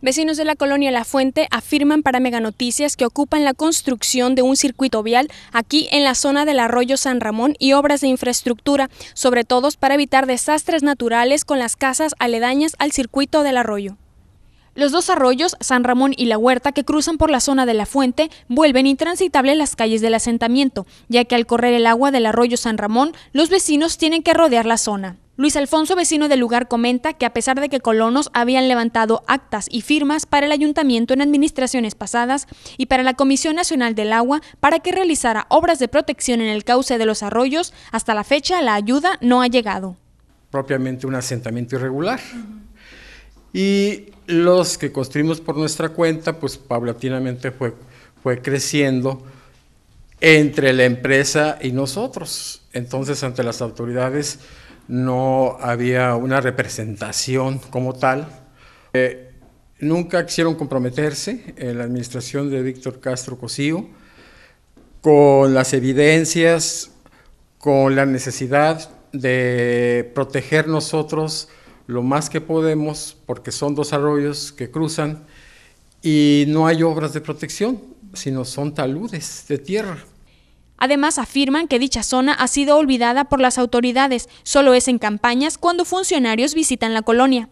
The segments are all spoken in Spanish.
Vecinos de la colonia La Fuente afirman para Meganoticias que ocupan la construcción de un circuito vial aquí en la zona del arroyo San Ramón y obras de infraestructura, sobre todo para evitar desastres naturales con las casas aledañas al circuito del arroyo. Los dos arroyos, San Ramón y La Huerta, que cruzan por la zona de la fuente, vuelven intransitables las calles del asentamiento, ya que al correr el agua del arroyo San Ramón, los vecinos tienen que rodear la zona. Luis Alfonso, vecino del lugar, comenta que a pesar de que colonos habían levantado actas y firmas para el ayuntamiento en administraciones pasadas y para la Comisión Nacional del Agua para que realizara obras de protección en el cauce de los arroyos, hasta la fecha la ayuda no ha llegado. Propiamente un asentamiento irregular. Y los que construimos por nuestra cuenta, pues paulatinamente fue, fue creciendo entre la empresa y nosotros. Entonces, ante las autoridades no había una representación como tal. Eh, nunca quisieron comprometerse en la administración de Víctor Castro Cosío con las evidencias, con la necesidad de proteger nosotros lo más que podemos, porque son dos arroyos que cruzan y no hay obras de protección, sino son taludes de tierra. Además, afirman que dicha zona ha sido olvidada por las autoridades, solo es en campañas cuando funcionarios visitan la colonia.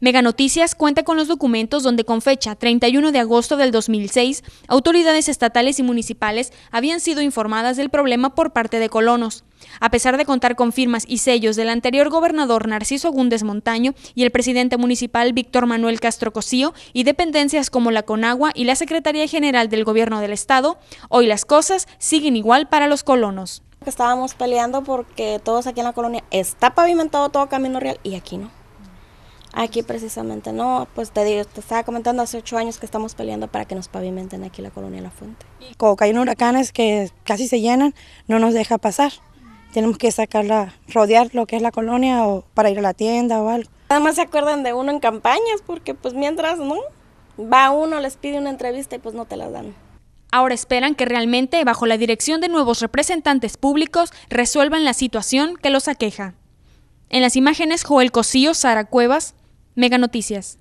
Mega Noticias cuenta con los documentos donde con fecha 31 de agosto del 2006, autoridades estatales y municipales habían sido informadas del problema por parte de colonos. A pesar de contar con firmas y sellos del anterior gobernador Narciso Gúndez Montaño y el presidente municipal Víctor Manuel Castro Cocío y dependencias como la Conagua y la Secretaría General del Gobierno del Estado, hoy las cosas siguen igual para los colonos. Estábamos peleando porque todos aquí en la colonia está pavimentado todo camino real y aquí no. Aquí precisamente no, pues te digo, te estaba comentando hace ocho años que estamos peleando para que nos pavimenten aquí la colonia La Fuente. Como caen huracanes que casi se llenan, no nos deja pasar tenemos que sacarla, rodear lo que es la colonia o para ir a la tienda o algo. Nada más se acuerdan de uno en campañas porque pues mientras no, va uno, les pide una entrevista y pues no te la dan. Ahora esperan que realmente, bajo la dirección de nuevos representantes públicos, resuelvan la situación que los aqueja. En las imágenes, Joel Cosío, Sara Cuevas, Mega Noticias.